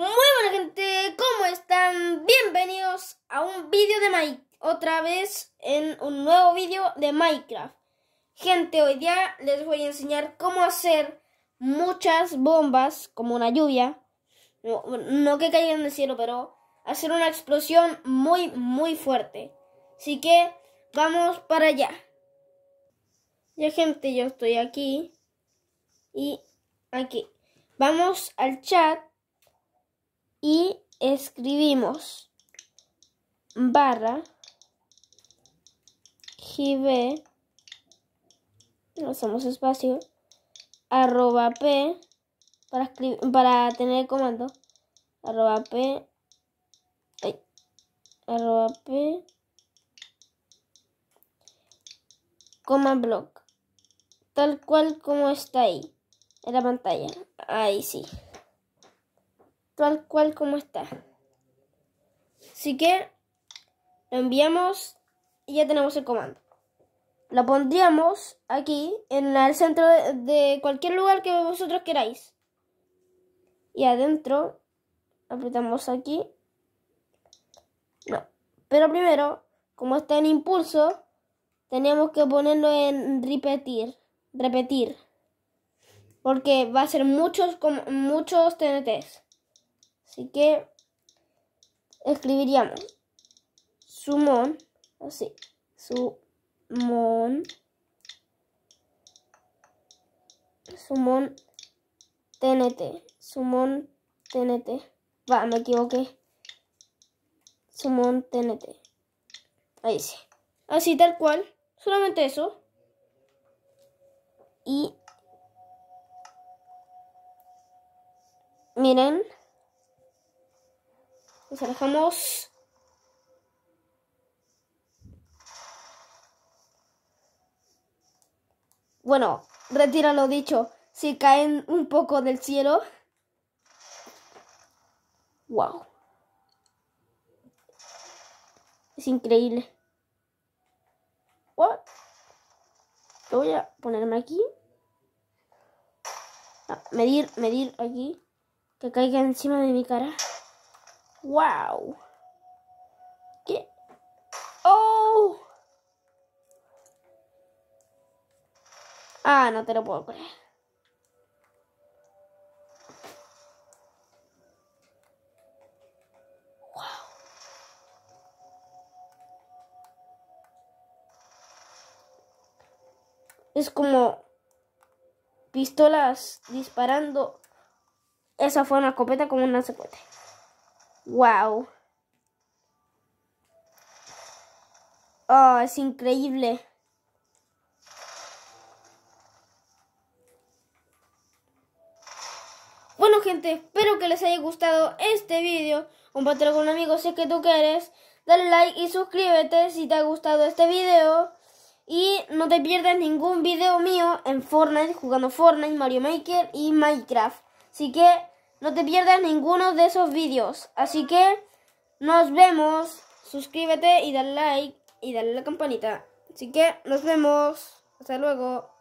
Muy buena gente, ¿cómo están? Bienvenidos a un vídeo de Minecraft, otra vez en un nuevo vídeo de Minecraft. Gente, hoy día les voy a enseñar cómo hacer muchas bombas, como una lluvia, no, no que caigan del cielo, pero hacer una explosión muy, muy fuerte. Así que vamos para allá. Ya gente, yo estoy aquí y aquí. Vamos al chat y escribimos barra no hacemos espacio arroba p para, para tener el comando arroba p arroba p coma block tal cual como está ahí en la pantalla ahí sí tal cual como está. Así que lo enviamos y ya tenemos el comando. Lo pondríamos aquí en el centro de cualquier lugar que vosotros queráis. Y adentro apretamos aquí. No. Pero primero, como está en impulso, tenemos que ponerlo en repetir. Repetir. Porque va a ser muchos, muchos TNTs. Así que escribiríamos sumón, así, sumón, sumón TNT, sumón TNT, va, me equivoqué, sumón TNT, ahí sí, así tal cual, solamente eso, y miren, nos alejamos. Bueno, retira lo dicho. Si caen un poco del cielo. ¡Wow! Es increíble. What? Voy a ponerme aquí. Ah, medir, medir aquí. Que caiga encima de mi cara. Wow. ¿Qué? ¡Oh! Ah, no te lo puedo creer. Wow. Es como pistolas disparando. Esa fue una escopeta como una secuencia. Wow. Oh, es increíble. Bueno gente, espero que les haya gustado este vídeo. Compártelo con amigos amigo si es que tú quieres. Dale like y suscríbete si te ha gustado este vídeo. Y no te pierdas ningún video mío en Fortnite, jugando Fortnite, Mario Maker y Minecraft. Así que no te pierdas ninguno de esos vídeos. Así que nos vemos. Suscríbete y dale like y dale la campanita. Así que nos vemos. Hasta luego.